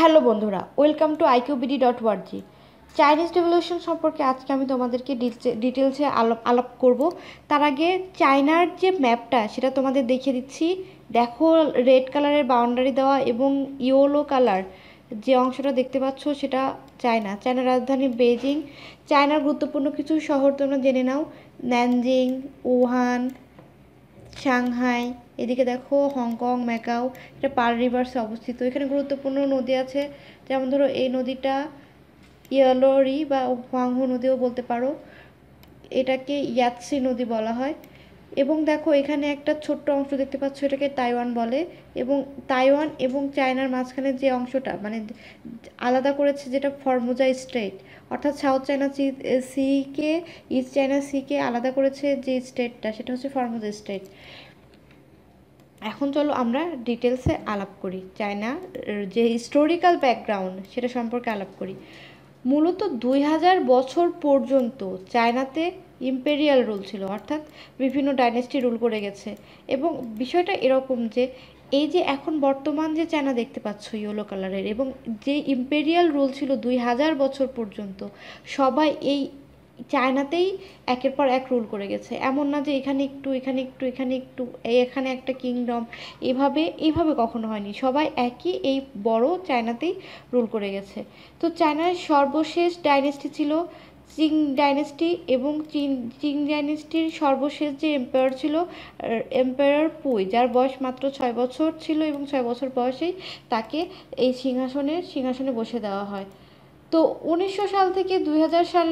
hello বন্ধুরা welcome to IQBD dot org Chinese revolution সম্পর্কে আজকে আমি তোমাদেরকে ডিটেলসে আলাপ আলাপ করব তার আগে চায়নার যে ম্যাপটা সেটা তোমাদের দেখিয়ে দিচ্ছি দেখো রেড কালারের বাউন্ডারি দেওয়া এবং ইয়েলো কালার যে অংশটা দেখতে পাচ্ছ সেটা চায়না চায়নার রাজধানী বেজিং চায়নার গুরুত্বপূর্ণ কিছু শহর তোমরা জেনে নাও ন্যানজিং উহান সাংহাই এদিকে দেখো হংকং ম্যাকাও এটা পার রিভার্সে অবস্থিত এখানে গুরুত্বপূর্ণ নদী আছে যেমন ধরো এই নদীটা ইয়ালোরি বা হোয়াংহো নদীও বলতে পারো এটাকে ইয়াৎসি নদী বলা হয় এবং দেখো এখানে একটা ছোট্ট অংশ দেখতে পাচ্ছ এটাকে তাইওয়ান বলে এবং তাইওয়ান এবং চায়নার মাঝখানে যে অংশটা মানে আলাদা করেছে যেটা ফর্মোজা স্টেট অর্থাৎ South China sea East China sea আলাদা করেছে যে স্টেটটা সেটা হচ্ছে ফর্মোজা স্টেট এখন চলো আমরা ডিটেলসে আলাপ করি চায়না যে হিস্টোরিক্যাল ব্যাকগ্রাউন্ড সেটা সম্পর্কে আলাপ করি মূলত দুই হাজার বছর পর্যন্ত চায়নাতে ইম্পেরিয়াল রুল ছিল অর্থাৎ বিভিন্ন ডাইনেস্টি রুল করে গেছে এবং বিষয়টা এরকম যে এই যে এখন বর্তমান যে চায়না দেখতে পাচ্ছ ইয়েলো কালারের এবং যে ইম্পেরিয়াল রুল ছিল দুই হাজার বছর পর্যন্ত সবাই এই চায়নাতেই একের পর এক রুল করে গেছে এমন না যে এখানে একটু এখানে একটু এখানে একটু এই এখানে একটা কিংডম এভাবে এভাবে কখনো হয়নি সবাই একই এই বড় চায়নাতেই রুল করে গেছে তো চায়নার সর্বশেষ ডাইনেস্টি ছিল চিং ডাইনেস্টি এবং চিং চিং ডাইনেস্টির সর্বশেষ যে এম্পায়ার ছিল এম্পায়ার পুই যার বয়স মাত্র ছয় বছর ছিল এবং ছয় বছর বয়সেই তাকে এই সিংহাসনে সিংহাসনে বসে দেওয়া হয় তো উনিশশো সাল থেকে দুই সাল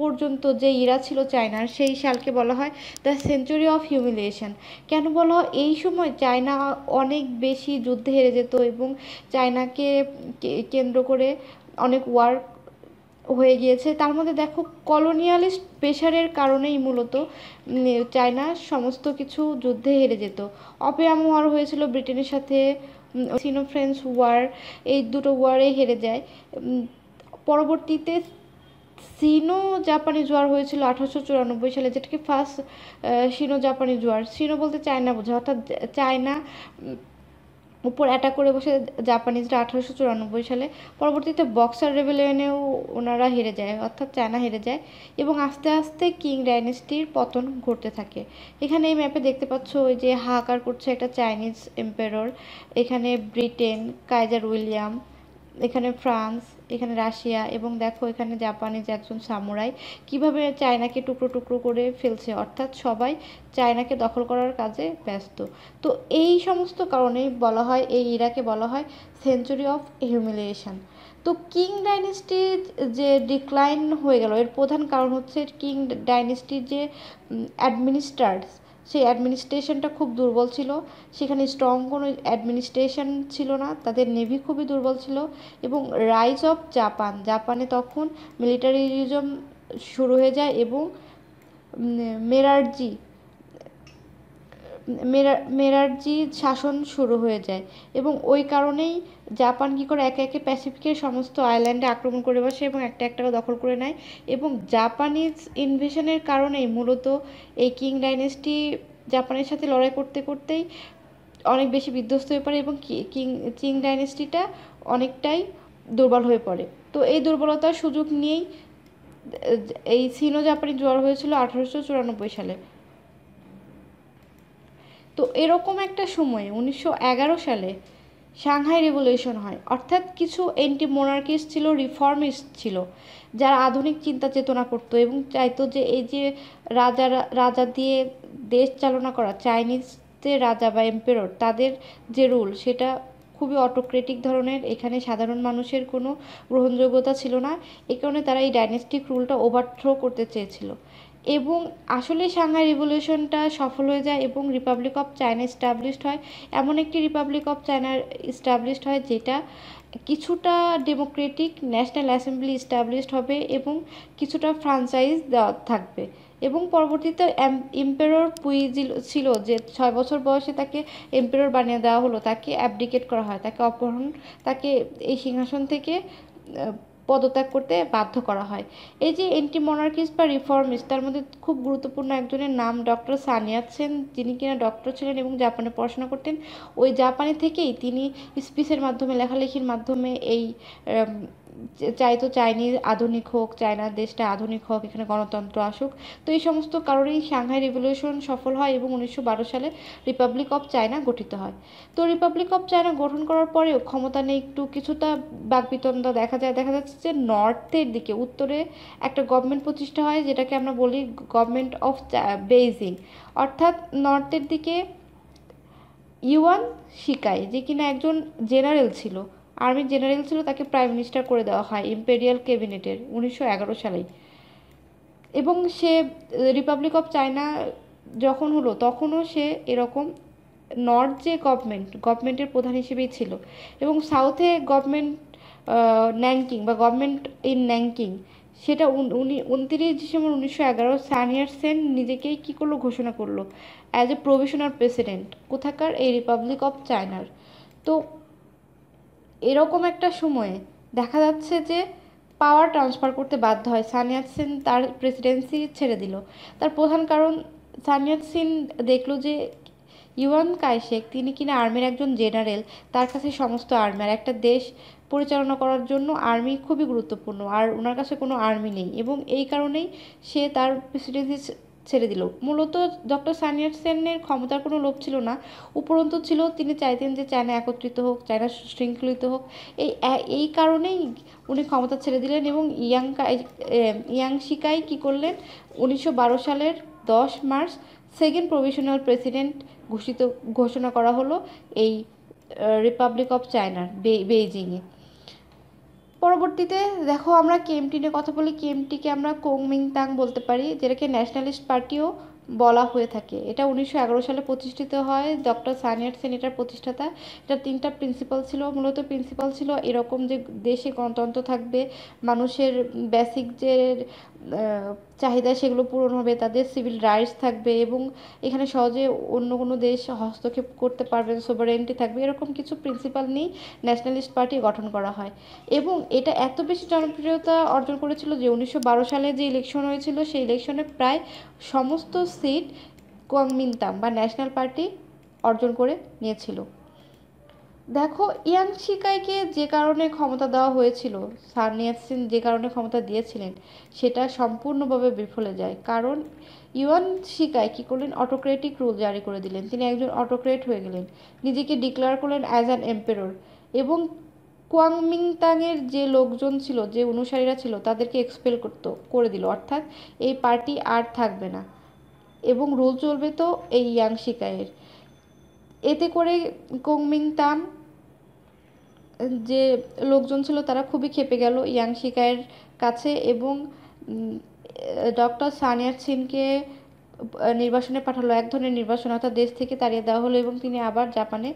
পর্যন্ত যে ইরা ছিল চায়নার সেই সালকে বলা হয় দ্য সেঞ্চুরি অফ হিউমিলিয়েশন কেন বলা হয় এই সময় চায়না অনেক বেশি যুদ্ধে হেরে যেত এবং চায়নাকে কেন্দ্র করে অনেক ওয়ার হয়ে গিয়েছে তার মধ্যে দেখো কলোনিয়ালিস্ট প্রেশারের কারণেই মূলত চায়না সমস্ত কিছু যুদ্ধে হেরে যেত অপিয়াম ওয়ার হয়েছিল ব্রিটেনের সাথে সিনো ফ্রেঞ্চ ওয়ার এই দুটো ওয়ারে হেরে যায় পরবর্তীতে সিনো জাপানি জোয়ার হয়েছিল আঠারোশো চুরানব্বই সালে যেটাকে ফার্স্ট সিনো জাপানি জোয়ার সিনো বলতে চায়না বোঝা অর্থাৎ চায়না উপর অ্যাটাক করে বসে জাপানিজরা আঠারোশো চুরানব্বই সালে পরবর্তীতে বক্সার রেভেলিয়নেও ওনারা হেরে যায় অর্থাৎ চায়না হেরে যায় এবং আস্তে আস্তে কিং ডাইনেস্টির পতন ঘটতে থাকে এখানে এই ম্যাপে দেখতে পাচ্ছ ওই যে হাহাকার করছে একটা চাইনিজ এম্পেরর এখানে ব্রিটেন কাইজার উইলিয়াম এখানে ফ্রান্স এখানে রাশিয়া এবং দেখো এখানে জাপানে যে একজন সামুরাই কিভাবে চায়নাকে টুকরো টুকরো করে ফেলছে অর্থাৎ সবাই চায়নাকে দখল করার কাজে ব্যস্ত তো এই সমস্ত কারণে বলা হয় এই ইরাকে বলা হয় সেঞ্চুরি অফ হিউমিলিয়েশন তো কিং ডাইনেস্টির যে ডিক্লাইন হয়ে গেল এর প্রধান কারণ হচ্ছে কিং ডাইনেস্টির যে অ্যাডমিনিস্ট্রার্স সেই অ্যাডমিনিস্ট্রেশনটা খুব দুর্বল ছিল সেখানে স্ট্রং কোনো অ্যাডমিনিস্ট্রেশন ছিল না তাদের নেভি খুবই দুর্বল ছিল এবং রাইজ অফ জাপান জাপানে তখন মিলিটারিজম শুরু হয়ে যায় এবং মেরার্জি মেরারজি শাসন শুরু হয়ে যায় এবং ওই কারণেই জাপান কী করে একে একে প্যাসিফিকের সমস্ত আইল্যান্ডে আক্রমণ করে বসে এবং একটা একটাকে দখল করে নেয় এবং জাপানিজ ইনভেশনের কারণেই মূলত এই কিং ডাইনেস্টি জাপানের সাথে লড়াই করতে করতেই অনেক বেশি বিধ্বস্ত হয়ে পড়ে এবং কিং চিং ডাইনেস্টিটা অনেকটাই দুর্বল হয়ে পড়ে তো এই দুর্বলতার সুযোগ নিয়েই এই সিনো জাপানি জোয়ার হয়েছিল আঠারোশো চুরানব্বই সালে তো এরকম একটা সময়ে উনিশশো সালে সাংহাই রেভলিউশন হয় অর্থাৎ কিছু এন্টি মোনার্কিস ছিল রিফর্মিস্ট ছিল যারা আধুনিক চিন্তা চেতনা করত এবং চাইতো যে এই যে রাজা রাজা দিয়ে দেশ চালনা করা চাইনিজদের রাজা বা এম্পেরর তাদের যে রুল সেটা খুবই অটোক্রেটিক ধরনের এখানে সাধারণ মানুষের কোনো গ্রহণযোগ্যতা ছিল না এ কারণে তারা এই ডাইনেস্টিক রুলটা ওভারথ্রো করতে চেয়েছিল এবং আসলে সাংহাই রিভলিউশনটা সফল হয়ে যায় এবং রিপাবলিক অফ চায়না এস্টাবলিশড হয় এমন একটি রিপাবলিক অফ চায়নার এস্টাবলিশড হয় যেটা কিছুটা ডেমোক্রেটিক ন্যাশনাল অ্যাসেম্বলি এস্টাবলিশড হবে এবং কিছুটা ফ্রাঞ্চাইজ দেওয়া থাকবে এবং পরবর্তীতে এম্পেরর পুই ছিল যে ছয় বছর বয়সে তাকে এম্পেরর বানিয়ে দেওয়া হলো তাকে অ্যাবডিকেট করা হয় তাকে অপহরণ তাকে এই সিংহাসন থেকে পদত্যাগ করতে বাধ্য করা হয় এই যে এন্টি মনার্কিস বা রিফর্মিস্ট তার মধ্যে খুব গুরুত্বপূর্ণ একজনের নাম ডক্টর সানিয়া সেন যিনি কিনা ডক্টর ছিলেন এবং জাপানে পড়াশোনা করতেন ওই জাপানে থেকেই তিনি স্পিচের মাধ্যমে লেখালেখির মাধ্যমে এই চাই তো চাইনিজ আধুনিক হোক চায়নার দেশটা আধুনিক হোক এখানে গণতন্ত্র আসুক তো এই সমস্ত কারণেই সাংহাই রেভলিউশন সফল হয় এবং উনিশশো সালে রিপাবলিক অফ চায়না গঠিত হয় তো রিপাবলিক অফ চায়না গঠন করার পরেও ক্ষমতা নিয়ে একটু কিছুটা বাকবিতন্ডা দেখা যায় দেখা যাচ্ছে যে নর্থের দিকে উত্তরে একটা গভর্নমেন্ট প্রতিষ্ঠা হয় যেটাকে আমরা বলি গভর্নমেন্ট অফ বেইজিং অর্থাৎ নর্থের দিকে ইউয়ান শিকাই যে কিনা একজন জেনারেল ছিল আর্মি জেনারেল ছিল তাকে প্রাইম মিনিস্টার করে দেওয়া হয় ইম্পেরিয়াল ক্যাবিনেটের উনিশশো সালে এবং সে রিপাবলিক অফ চায়না যখন হলো তখনও সে এরকম নর্থ যে গভর্নমেন্ট গভর্নমেন্টের প্রধান হিসেবেই ছিল এবং সাউথে গভর্নমেন্ট ন্যাংকিং বা গভর্নমেন্ট ইন ন্যাংকিং সেটা উনি উনত্রিশ ডিসেম্বর উনিশশো এগারো সানিয়ার সেন নিজেকেই কী করলো ঘোষণা করলো অ্যাজ এ প্রভিশনাল প্রেসিডেন্ট কোথাকার এই রিপাবলিক অফ চায়নার তো এরকম একটা সময়ে দেখা যাচ্ছে যে পাওয়ার ট্রান্সফার করতে বাধ্য হয় সানিয়াত সিন তার প্রেসিডেন্সি ছেড়ে দিল তার প্রধান কারণ সানিয়াত সিন দেখলো যে ইউয়ান কায়শেক তিনি কিনা আর্মির একজন জেনারেল তার কাছে সমস্ত আর্মি আর একটা দেশ পরিচালনা করার জন্য আর্মি খুবই গুরুত্বপূর্ণ আর ওনার কাছে কোনো আর্মি নেই এবং এই কারণেই সে তার প্রেসিডেন্সি ছেড়ে দিল মূলত ডক্টর সানিয়া সেনের ক্ষমতার কোনো লোভ ছিল না উপরন্ত ছিল তিনি চাইতেন যে চায়না একত্রিত হোক চায়না শৃঙ্খলিত হোক এই এই কারণেই উনি ক্ষমতা ছেড়ে দিলেন এবং ইয়াংকাই শিকাই কী করলেন উনিশশো সালের দশ মার্চ সেকেন্ড প্রভিশনাল প্রেসিডেন্ট ঘোষিত ঘোষণা করা হলো এই রিপাবলিক অফ চায়নার বেইজিংয়ে পরবর্তীতে দেখো আমরা কেএমটি নিয়ে কথা বলি কেএমটিকে আমরা কোংমিংতাং বলতে পারি যেটাকে ন্যাশনালিস্ট পার্টিও বলা হয়ে থাকে এটা উনিশশো সালে প্রতিষ্ঠিত হয় ডক্টর সানিয়ার সেন এটার প্রতিষ্ঠাতা এটা তিনটা প্রিন্সিপাল ছিল মূলত প্রিন্সিপাল ছিল এরকম যে দেশে গণতন্ত্র থাকবে মানুষের বেসিক যে চাহিদা সেগুলো পূরণ হবে তাদের সিভিল রাইটস থাকবে এবং এখানে সহজে অন্য কোনো দেশ হস্তক্ষেপ করতে পারবেন সোভারেন্টি থাকবে এরকম কিছু প্রিন্সিপাল নিয়েই ন্যাশনালিস্ট পার্টি গঠন করা হয় এবং এটা এত বেশি জনপ্রিয়তা অর্জন করেছিল যে উনিশশো সালে যে ইলেকশন হয়েছিল সেই ইলেকশনে প্রায় সমস্ত সিট কংমিনতাম বা ন্যাশনাল পার্টি অর্জন করে নিয়েছিল দেখো ইয়াং শিকাইকে যে কারণে ক্ষমতা দেওয়া হয়েছিল সানিয়াসিন যে কারণে ক্ষমতা দিয়েছিলেন সেটা সম্পূর্ণভাবে বিফলে যায় কারণ ইয়ান শিকাই কী করলেন অটোক্রেটিক রুল জারি করে দিলেন তিনি একজন অটোক্রেট হয়ে গেলেন নিজেকে ডিক্লেয়ার করলেন অ্যাজ অ্যান এম্পেরর এবং কোয়াংমিংতাংয়ের যে লোকজন ছিল যে অনুসারীরা ছিল তাদেরকে এক্সপেল করতো করে দিল অর্থাৎ এই পার্টি আর থাকবে না এবং রুল চলবে তো এই ইয়াং শিকাইয়ের এতে করে কোংমিংতাম যে লোকজন ছিল তারা খুবই খেপে গেল ইয়াং শিকায়ের কাছে এবং ডক্টর সানিয়ার সিনকে নির্বাসনে পাঠালো এক ধরনের নির্বাসন অর্থাৎ দেশ থেকে তাড়িয়ে দেওয়া হলো এবং তিনি আবার জাপানে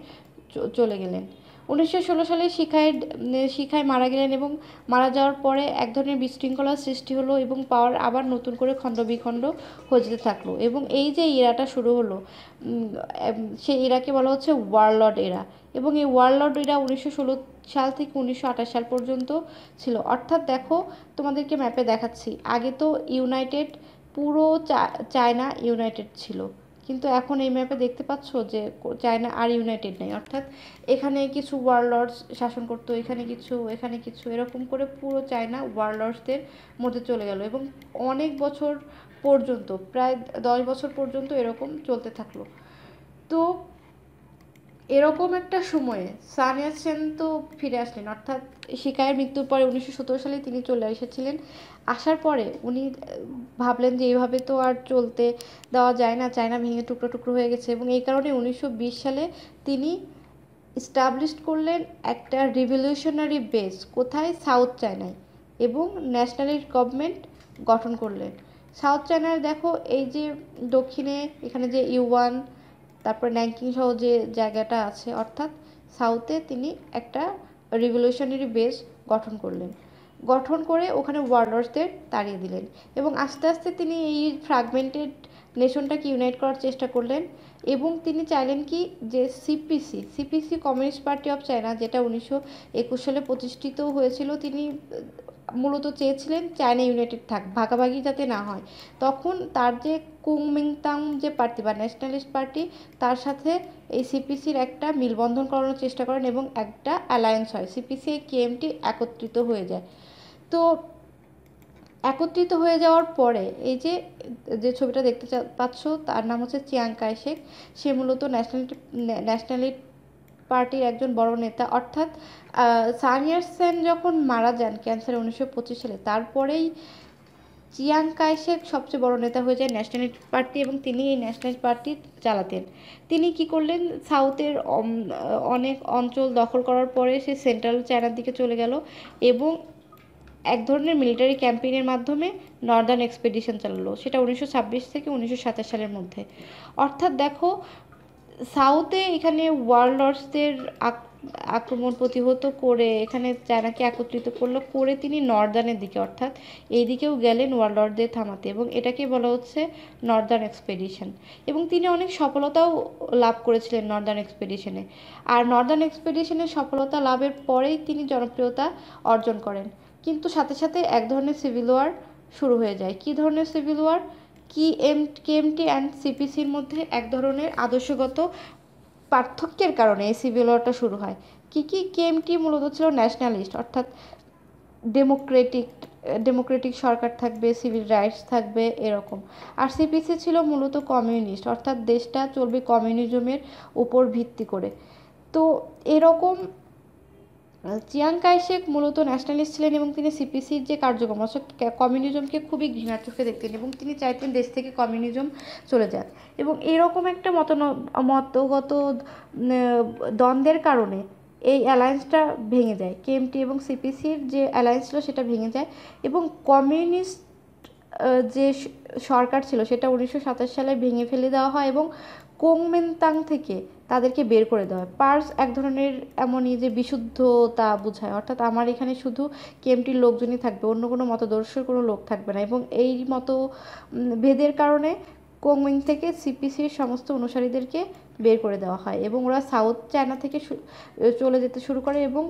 চলে গেলেন উনিশশো সালে শিখায় শিখায় মারা গেলেন এবং মারা যাওয়ার পরে এক ধরনের বিশৃঙ্খলার সৃষ্টি হলো এবং পাওয়ার আবার নতুন করে খণ্ডবিখণ্ড খুঁজতে থাকলো এবং এই যে এরাটা শুরু হলো সেই এরাকে বলা হচ্ছে ওয়ার্ল্ড এরা এবং এই ওয়ার্ল্ড এরা উনিশশো ষোলো সাল থেকে উনিশশো সাল পর্যন্ত ছিল অর্থাৎ দেখো তোমাদেরকে ম্যাপে দেখাচ্ছি আগে তো ইউনাইটেড পুরো চায়না ইউনাইটেড ছিল কিন্তু এখন এই ম্যাপে দেখতে পাচ্ছ যে চায়না আর ইউনাইটেড নেই অর্থাৎ এখানে কিছু ওয়ারলর্ডস শাসন করতো এখানে কিছু এখানে কিছু এরকম করে পুরো চায়না ওয়ার্ল্ডসদের মধ্যে চলে গেল এবং অনেক বছর পর্যন্ত প্রায় দশ বছর পর্যন্ত এরকম চলতে থাকলো তো এরকম একটা সময়ে সানিয়া সেন তো ফিরে আসলেন অর্থাৎ শিকায়ের মৃত্যুর পরে উনিশশো সালে তিনি চলে এসেছিলেন আসার পরে উনি ভাবলেন যে এইভাবে তো আর চলতে দেওয়া যায় না চায়না ভেঙে টুকরো টুকরো হয়ে গেছে এবং এই কারণে উনিশশো সালে তিনি স্টাবলিশ করলেন একটা রিভলিউশনারি বেস কোথায় সাউথ চায়নায় এবং ন্যাশনালিস্ট গভর্নমেন্ট গঠন করলেন সাউথ চায়নার দেখো এই যে দক্ষিণে এখানে যে ইউয়ান তারপরে ল্যাঙ্কিং সহ যে জায়গাটা আছে অর্থাৎ সাউথে তিনি একটা রিভলিউশনারি বেস গঠন করলেন গঠন করে ওখানে ওয়ার্ডার্সদের তাড়িয়ে দিলেন এবং আস্তে আস্তে তিনি এই ফ্র্যাগমেন্টেড নেশনটাকে ইউনাইট করার চেষ্টা করলেন এবং তিনি চাইলেন কি যে CPC CPC Communist Party of China যেটা উনিশশো একুশ সালে প্রতিষ্ঠিত হয়েছিল তিনি মূলত চেয়েছিলেন চায়না ইউনাইটেড থাক ভাগাভাগি যাতে না হয় তখন তার যে কুংমিংতাং যে পার্টি বা ন্যাশনালিস্ট পার্টি তার সাথে এই সিপিসির একটা মিলবন্ধন করানোর চেষ্টা করেন এবং একটা অ্যালায়েন্স হয় সিপিসি এই কেএমটি একত্রিত হয়ে যায় তো একত্রিত হয়ে যাওয়ার পরে এই যে যে ছবিটা দেখতে পাচ্ছ তার নাম হচ্ছে চিয়াং কাই সে মূলত ন্যাশনালিটি ন্যাশনালিটি পার্টির একজন বড় নেতা অর্থাৎ সানিয়ার সেন যখন মারা যান ক্যান্সারে উনিশশো সালে তারপরেই চিয়াং কাইশেক সবচেয়ে বড় নেতা হয়ে যায় ন্যাশনালিস্ট পার্টি এবং তিনি এই ন্যাশনালিস্ট পার্টি চালাতেন তিনি কি করলেন সাউথের অনেক অঞ্চল দখল করার পরে সে সেন্ট্রাল চায়নার দিকে চলে গেল এবং এক ধরনের মিলিটারি ক্যাম্পেইনের মাধ্যমে নর্দার্ন এক্সপেডিশন চালালো সেটা উনিশশো থেকে উনিশশো সালের মধ্যে অর্থাৎ দেখো সাউথে এখানে ওয়ার্ল্ডসদের আক্রমণ প্রতিহত করে এখানে চায়নাকে একত্রিত করলো করে তিনি নর্দানের দিকে অর্থাৎ এই দিকেও গেলেন ওয়ার্ল্ডদের থামাতে এবং এটাকে বলা হচ্ছে নর্দার্ন এক্সপেডিশন এবং তিনি অনেক সফলতাও লাভ করেছিলেন নর্দার্ন এক্সপেডিশনে আর নর্দার্ন এক্সপেডিশনের সফলতা লাভের পরেই তিনি জনপ্রিয়তা অর্জন করেন কিন্তু সাথে সাথে এক ধরনের সিভিল ওয়ার শুরু হয়ে যায় কী ধরনের সিভিল ওয়ার কি এম কেএমটি অ্যান্ড সিপিসির মধ্যে এক ধরনের আদর্শগত পার্থক্যের কারণে এই সিভিল ওয়ারটা শুরু হয় কি কি কেএমটি মূলত ছিল ন্যাশনালিস্ট অর্থাৎ ডেমোক্রেটিক ডেমোক্রেটিক সরকার থাকবে সিভিল রাইটস থাকবে এরকম আর সিপিসি ছিল মূলত কমিউনিস্ট অর্থাৎ দেশটা চলবে কমিউনিজমের উপর ভিত্তি করে তো এরকম চিয়াং কাইশেক মূলত ন্যাশনালিস্ট ছিলেন এবং তিনি সিপিসির যে কার্যক্রম অর্থাৎ কমিউনিজমকে খুবই ঘৃণার চোখে দেখতেন এবং তিনি চাইতেন দেশ থেকে কমিউনিজম চলে যাক এবং এরকম একটা মতন মতগত দ্বন্দ্বের কারণে এই অ্যালায়েন্সটা ভেঙে যায় কেএমটি এবং সিপিসির যে অ্যালায়েন্স ছিল সেটা ভেঙে যায় এবং কমিউনিস্ট যে সরকার ছিল সেটা উনিশশো সালে ভেঙে ফেলে দেওয়া হয় এবং কোংমেনতাং থেকে তাদেরকে বের করে দেওয়া হয় পার্স এক ধরনের এমনই যে বিশুদ্ধতা বোঝায় অর্থাৎ আমার এখানে শুধু কেমটির লোকজনই থাকবে অন্য কোনো মতদর্শের কোনো লোক থাকবে না এবং এই মতো ভেদের কারণে কোংমিং থেকে সিপিসির সমস্ত অনুসারীদেরকে বের করে দেওয়া হয় এবং ওরা সাউথ চায়না থেকে চলে যেতে শুরু করে এবং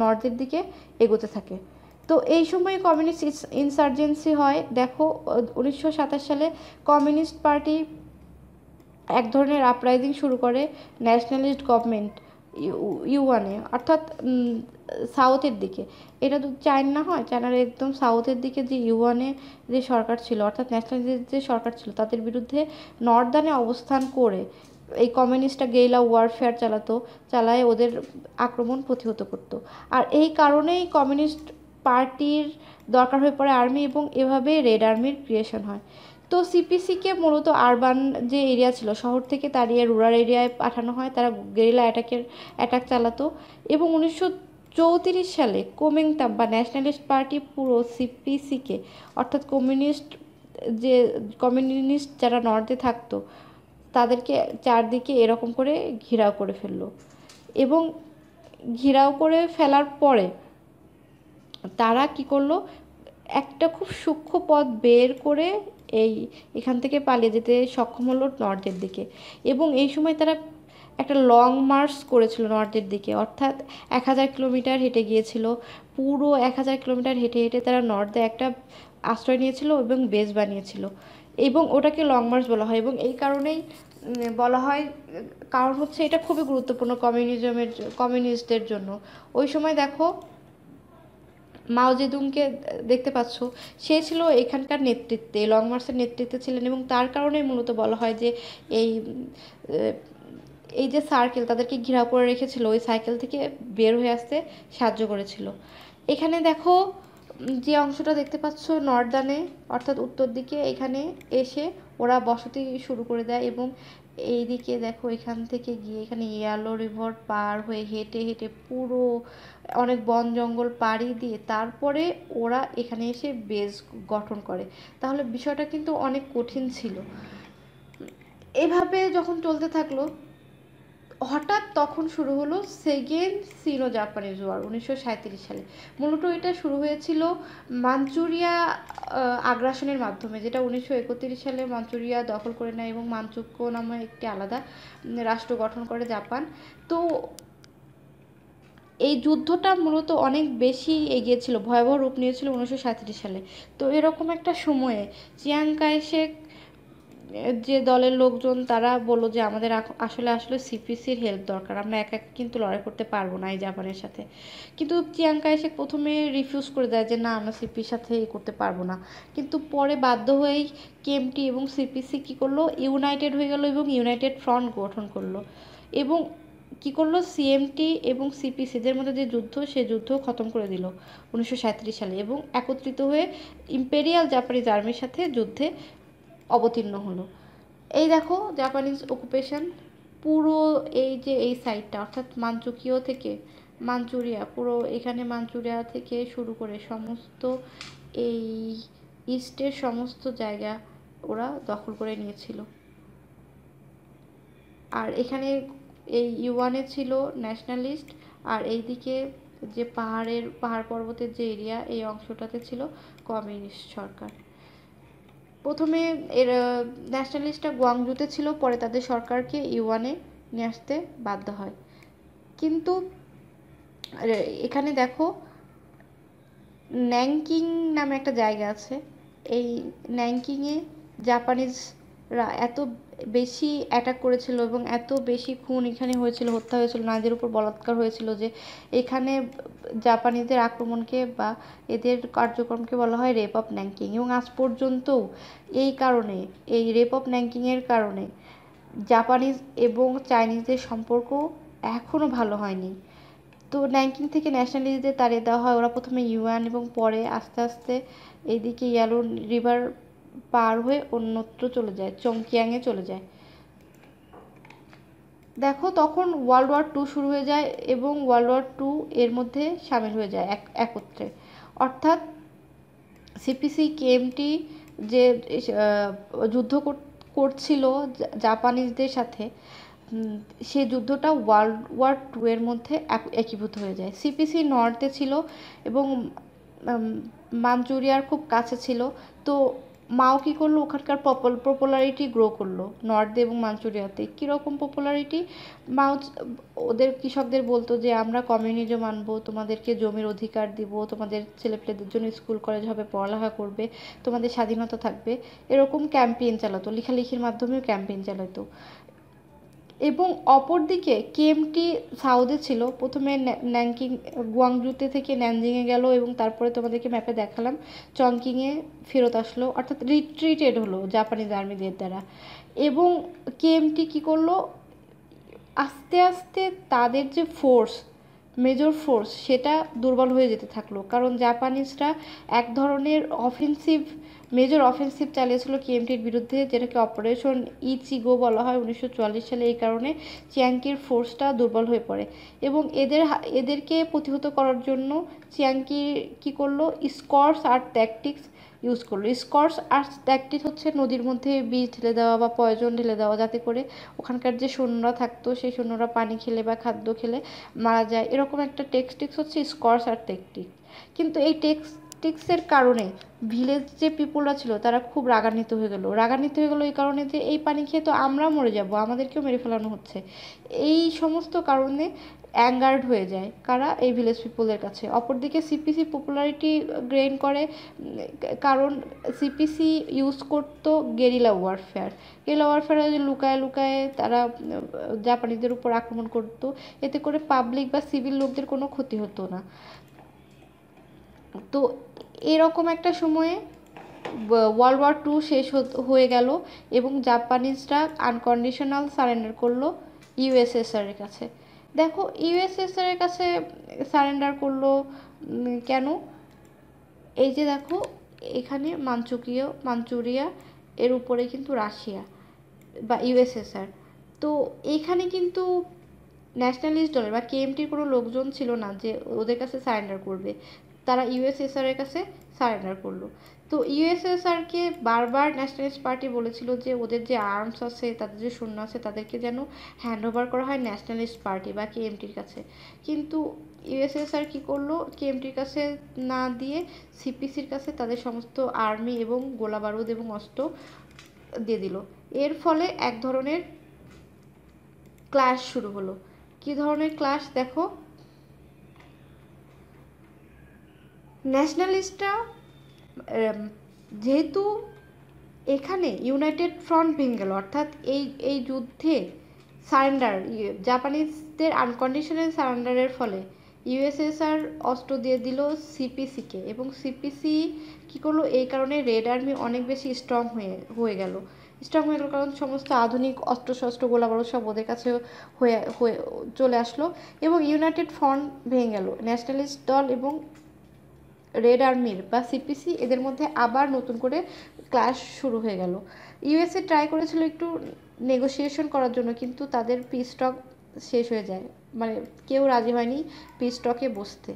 নর্থের দিকে এগোতে থাকে তো এই সময়ে কমিউনিস্ট ইনসার্জেন্সি হয় দেখো উনিশশো সালে কমিউনিস্ট পার্টি এক ধরনের আপরাইজিং শুরু করে ন্যাশনালিস্ট গভর্নমেন্ট ইউয়ানে অর্থাৎ সাউথের দিকে এটা তো চায়না হয় চায়নার একদম সাউথের দিকে যে ইউয়ানে যে সরকার ছিল অর্থাৎ ন্যাশনালিস্ট যে সরকার ছিল তাদের বিরুদ্ধে নর্দানে অবস্থান করে এই কমিউনিস্টটা গেইলা ওয়ারফেয়ার চালাতো চালায় ওদের আক্রমণ প্রতিহত করত আর এই কারণেই কমিউনিস্ট পার্টির দরকার হয়ে পড়ে আর্মি এবং এভাবে রেড আর্মির ক্রিয়েশন হয় তো সিপিসিকে মূলত আরবান যে এরিয়া ছিল শহর থেকে তাড়িয়ে রুরাল এরিয়ায় পাঠানো হয় তারা গেরিলা অ্যাটাকের অ্যাটাক চালাতো এবং উনিশশো চৌত্রিশ সালে কোমিংতাম বা ন্যাশনালিস্ট পার্টি পুরো সিপিসিকে অর্থাৎ কমিউনিস্ট যে কমিউনিস্ট যারা নর্থে থাকতো তাদেরকে চারদিকে এরকম করে ঘিরাও করে ফেললো এবং ঘিরাও করে ফেলার পরে তারা কি করলো একটা খুব সূক্ষ্ম পথ বের করে এই এখান থেকে পালিয়ে যেতে সক্ষম হলো নর্থের দিকে এবং এই সময় তারা একটা লং মার্চ করেছিল নর্থের দিকে অর্থাৎ এক হাজার কিলোমিটার হেঁটে গিয়েছিল পুরো এক হাজার কিলোমিটার হেঁটে হেঁটে তারা নর্থে একটা আশ্রয় নিয়েছিল এবং বেস বানিয়েছিল এবং ওটাকে লং মার্চ বলা হয় এবং এই কারণেই বলা হয় কারণ হচ্ছে এটা খুবই গুরুত্বপূর্ণ কমিউনিজমের কমিউনিস্টদের জন্য ওই সময় দেখো জেদুংকে দেখতে পাচ্ছ সে ছিল এখানকার নেতৃত্বে লং মার্চের নেতৃত্বে ছিলেন এবং তার কারণে মূলত বলা হয় যে এই এই যে সার্কেল তাদেরকে ঘিরাও করে রেখেছিল ওই সাইকেল থেকে বের হয়ে আসতে সাহায্য করেছিল এখানে দেখো যে অংশটা দেখতে পাচ্ছ নর্দানে অর্থাৎ উত্তর দিকে এখানে এসে ওরা বসতি শুরু করে দেয় এবং এই দিকে দেখো এখান থেকে গিয়ে এখানে ইয়ালো রিভার পার হয়ে হেঁটে হেঁটে পুরো অনেক বন জঙ্গল পাড়ি দিয়ে তারপরে ওরা এখানে এসে বেজ গঠন করে তাহলে বিষয়টা কিন্তু অনেক কঠিন ছিল এভাবে যখন চলতে থাকলো হঠাৎ তখন শুরু হলো সেকেন্ড সিনো জাপানিজ ওয়ার উনিশশো সালে মূলত এটা শুরু হয়েছিল মাঞ্চুরিয়া আগ্রাসনের মাধ্যমে যেটা উনিশশো সালে মাঞ্চুরিয়া দখল করে নেয় এবং মাঞ্চুক্য নামে একটি আলাদা রাষ্ট্র গঠন করে জাপান তো এই যুদ্ধটা মূলত অনেক বেশি এগিয়েছিল ভয়াবহ রূপ নিয়েছিল উনিশশো সালে তো এরকম একটা সময়ে চিয়াং কায়েশেক যে দলের লোকজন তারা বলল যে আমাদের আসলে আসলে সিপিসির হেল্প দরকার আমরা একা কিন্তু লড়াই করতে পারবো না এই জাপানের সাথে কিন্তু চিয়াং কায়েশেক প্রথমে রিফিউজ করে দেয় যে না আমরা সিপির সাথে এ করতে পারবো না কিন্তু পরে বাধ্য হয়েই কেএমটি এবং সিপিসি কী করলো ইউনাইটেড হয়ে গেল এবং ইউনাইটেড ফ্রন্ট গঠন করলো এবং কি করলো সিএমটি এবং সিপিসিদের মধ্যে যে যুদ্ধ সে যুদ্ধ খতম করে দিল উনিশশো সালে এবং একত্রিত হয়ে ইম্পেরিয়াল জাপানিজ আর্মির সাথে যুদ্ধে অবতীর্ণ হলো এই দেখো জাপানিজ অকুপেশন পুরো এই যে এই সাইডটা অর্থাৎ মাঞ্চুকিও থেকে মাঞ্চুরিয়া পুরো এখানে মাঞ্চুরিয়া থেকে শুরু করে সমস্ত এই ইস্টের সমস্ত জায়গা ওরা দখল করে নিয়েছিল আর এখানে এই ইউয়ানে ছিল ন্যাশনালিস্ট আর এইদিকে যে পাহাড়ের পাহাড় পর্বতের যে এরিয়া এই অংশটাতে ছিল কমিউনিস্ট সরকার প্রথমে এর ন্যাশনালিস্টরা গুয়াংজুতে ছিল পরে তাদের সরকারকে ইউয়ানে নিয়ে আসতে বাধ্য হয় কিন্তু এখানে দেখো ন্যাংকিং নামে একটা জায়গা আছে এই ন্যাংকিংয়ে জাপানিজরা এত বেশি অ্যাটাক করেছিল এবং এত বেশি খুন এখানে হয়েছিল হত্যা হয়েছিল নারীদের উপর বলাৎকার হয়েছিল যে এখানে জাপানিদের আক্রমণকে বা এদের কার্যক্রমকে বলা হয় রেপ অফ ন্যাঙ্কিং এবং আজ পর্যন্ত এই কারণে এই রেপ অফ ন্যাঙ্কিংয়ের কারণে জাপানিজ এবং চাইনিজদের সম্পর্ক এখনও ভালো হয়নি তো ন্যাঙ্কিং থেকে ন্যাশনালিজদের তাড়িয়ে দেওয়া হয় ওরা প্রথমে ইউএন এবং পরে আস্তে আস্তে এইদিকে ইয়ালো রিভার পার হয়ে অন্যত্র চলে যায় চংকিয়াংয়ে চলে যায় দেখো তখন ওয়ার্ল্ড ওয়ার টু শুরু হয়ে যায় এবং ওয়ার্ল্ড ওয়ার টু এর মধ্যে সামিল হয়ে যায় এক একত্রে অর্থাৎ সিপিসি কেএমটি যে যুদ্ধ করছিল জাপানিজদের সাথে সে যুদ্ধটা ওয়ার্ল্ড ওয়ার টু এর মধ্যে একীভূত হয়ে যায় সিপিসি নর্থে ছিল এবং মাঞ্চুরিয়ার খুব কাছে ছিল তো মাও কী করলো ওখানকার পপুলারিটি গ্রো করলো নর্থে এবং মাঞ্চুরিয়াতে কীরকম পপুলারিটি মাও ওদের কৃষকদের বলতো যে আমরা কমিউনিজম আনবো তোমাদেরকে জমির অধিকার দিব তোমাদের ছেলেপেলেদের জন্য স্কুল কলেজ হবে পড়ালেখা করবে তোমাদের স্বাধীনতা থাকবে এরকম ক্যাম্পেইন চালাতো লেখালেখির মাধ্যমেও ক্যাম্পেইন চালাতো এবং অপরদিকে কেএমটি সাউদে ছিল প্রথমে ন্যাংকিং গুয়াংজুতে থেকে ন্যানজিংয়ে গেল এবং তারপরে তোমাদেরকে ম্যাপে দেখালাম চংকিংয়ে ফেরত আসলো অর্থাৎ রিট্রিটেড হলো জাপানিজ আর্মিদের দ্বারা এবং কেএমটি কী করলো আস্তে আস্তে তাদের যে ফোর্স মেজর ফোর্স সেটা দুর্বল হয়ে যেতে থাকলো কারণ জাপানিজরা এক ধরনের অফেন্সিভ মেজর অফেন্সিভ চালিয়েছিল কেএমটির বিরুদ্ধে যেটাকে অপারেশন ইচিগো বলা হয় উনিশশো সালে এই কারণে চিয়াংকির ফোর্সটা দুর্বল হয়ে পড়ে এবং এদের এদেরকে প্রতিহত করার জন্য চিয়াংকি কি করলো স্কর্স আর ট্যাকটিক্স ইউজ করলো স্কর্স আর ট্যাকটিক্স হচ্ছে নদীর মধ্যে বীজ ঢেলে দেওয়া বা পয়জন ঢেলে দেওয়া যাতে করে ওখানকার যে সৈন্যরা থাকতো সেই সৈন্যরা পানি খেলে বা খাদ্য খেলে মারা যায় এরকম একটা টেক্সটিক্স হচ্ছে স্কর্স আর ট্যাকটিক্স কিন্তু এই টেক্স পলিটিক্সের কারণে ভিলেজ যে পিপুলরা ছিল তারা খুব রাগান্বিত হয়ে গেল রাগান্বিত হয়ে গেলো এই কারণে যে এই পানি খেয়ে তো আমরা মরে যাব আমাদেরকেও মেরে ফেলানো হচ্ছে এই সমস্ত কারণে অ্যাঙ্গার্ড হয়ে যায় কারা এই ভিলেজ পিপুলের কাছে অপরদিকে সিপিসি পপুলারিটি গ্রেন করে কারণ সিপিসি ইউজ করতো গেরিলা ওয়ারফেয়ার গেরিলা ওয়ারফেয়ারে লুকায় লুকায়ে তারা জাপানিদের উপর আক্রমণ করতো এতে করে পাবলিক বা সিভিল লোকদের কোনো ক্ষতি হতো না তো এরকম একটা সময়ে ওয়ার্ল্ড ওয়ার টু শেষ হয়ে গেল এবং জাপানিজরা আনকন্ডিশনাল সারেন্ডার করলো ইউএসএসআরের কাছে দেখো ইউএসএসআরের কাছে সারেন্ডার করলো কেন এই যে দেখো এখানে মাঞ্চুকীয় মাঞ্চুরিয়া এর উপরে কিন্তু রাশিয়া বা ইউএসএসআর তো এখানে কিন্তু ন্যাশনালিস্ট দলের বা কেএমটির কোনো লোকজন ছিল না যে ওদের কাছে সারেন্ডার করবে তারা ইউএসএসআরের কাছে সারেন্ডার করলো তো ইউএসএসআরকে বারবার ন্যাশনালিস্ট পার্টি বলেছিল যে ওদের যে আর্মস আছে তাদের যে সৈন্য আছে তাদেরকে যেন হ্যান্ড ওভার করা হয় ন্যাশনালিস্ট পার্টি বা কেএমটির কাছে কিন্তু ইউএসএসআর কি করলো কেএমটির কাছে না দিয়ে সিপিসির কাছে তাদের সমস্ত আর্মি এবং গোলাবারুদ এবং অস্ত্র দিয়ে দিল এর ফলে এক ধরনের ক্লাস শুরু হলো কি ধরনের ক্লাস দেখো ন্যাশনালিস্টরা যেহেতু এখানে ইউনাইটেড ফ্রন্ট বেঙ্গল অর্থাৎ এই এই যুদ্ধে সারেন্ডার ইয়ে, জাপানিজদের আনকন্ডিশনাল সারেন্ডারের ফলে ইউএসএসআর অস্ত্র দিয়ে দিল সিপিসিকে এবং সিপিসি কি করলো এই কারণে রেড আর্মি অনেক বেশি স্ট্রং হয়ে হয়ে গেল স্ট্রং হয়ে গেল কারণ সমস্ত আধুনিক অস্ত্রশস্ত্র গোলাবারুদ সব ওদের কাছে হয়ে হয়ে চলে আসলো এবং ইউনাইটেড ফ্রন্ট ভেঙে গেল ন্যাশনালিস্ট দল এবং রেড আর্মির বা সিপিসি এদের মধ্যে আবার নতুন করে ক্লাস শুরু হয়ে গেল ইউএসএ ট্রাই করেছিল একটু নেগোসিয়েশন করার জন্য কিন্তু তাদের পিস স্টক শেষ হয়ে যায় মানে কেউ রাজি হয়নি পিস স্টকে বসতে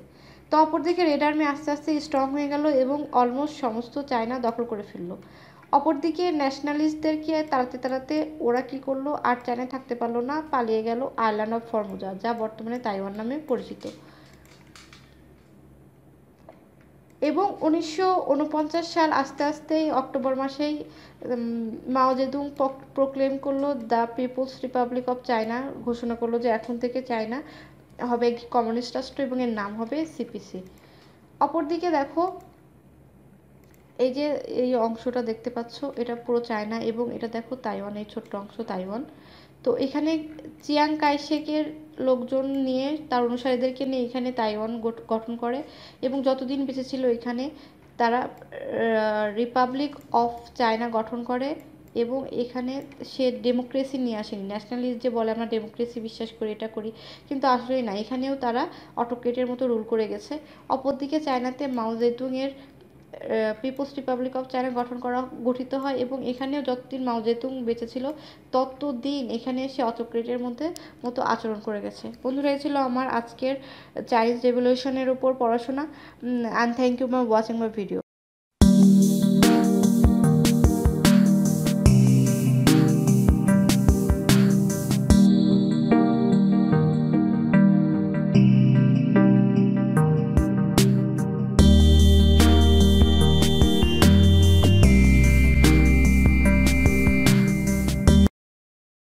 তো অপরদিকে রেড আর্মি আস্তে আস্তে স্ট্রং হয়ে গেল এবং অলমোস্ট সমস্ত চায়না দখল করে ফেলল অপরদিকে ন্যাশনালিস্টদেরকে তাড়াতে তাড়াতে ওরা কী করলো আর চায়নায় থাকতে পারলো না পালিয়ে গেল আয়ারল্যান্ড অফ ফর্মুজা যা বর্তমানে তাইওয়ান নামে পরিচিত এবং উনিশশো সাল আস্তে আস্তেই অক্টোবর মাসেই মাও জেদুং প্রক্লেম করলো the People's Republic of China ঘোষণা করলো যে এখন থেকে চায়না হবে একটি কমিউনিস্ট রাষ্ট্র এবং এর নাম হবে সিপিসি অপরদিকে দেখো এই যে এই অংশটা দেখতে পাচ্ছ এটা পুরো চায়না এবং এটা দেখো তাইওয়ান এই ছোট্ট অংশ তাইওয়ান তো এখানে চিয়াং কাইশেকের লোকজন নিয়ে তার অনুসারীদেরকে নিয়ে এখানে তাইওয়ান গঠন করে এবং যতদিন বেঁচে ছিল এখানে তারা রিপাবলিক অফ চায়না গঠন করে এবং এখানে সে ডেমোক্রেসি নিয়ে আসেনি ন্যাশনালিস্ট যে বলে আমরা ডেমোক্রেসি বিশ্বাস করি এটা করি কিন্তু আসলেই না এখানেও তারা অটোক্রেটের মতো রুল করে গেছে অপরদিকে চায়নাতে মাও জেতুংয়ের পিপলস রিপাবলিক অফ চায়না গঠন করা গঠিত হয় এবং এখানেও যতদিন মাওজেতুং বেঁচে ছিল ততদিন এখানে এসে অটোক্রেটের মধ্যে মতো আচরণ করে গেছে বন্ধুরা এই ছিল আমার আজকের চাইনিজ রেভলিউশনের উপর পড়াশোনা and thank you for watching my video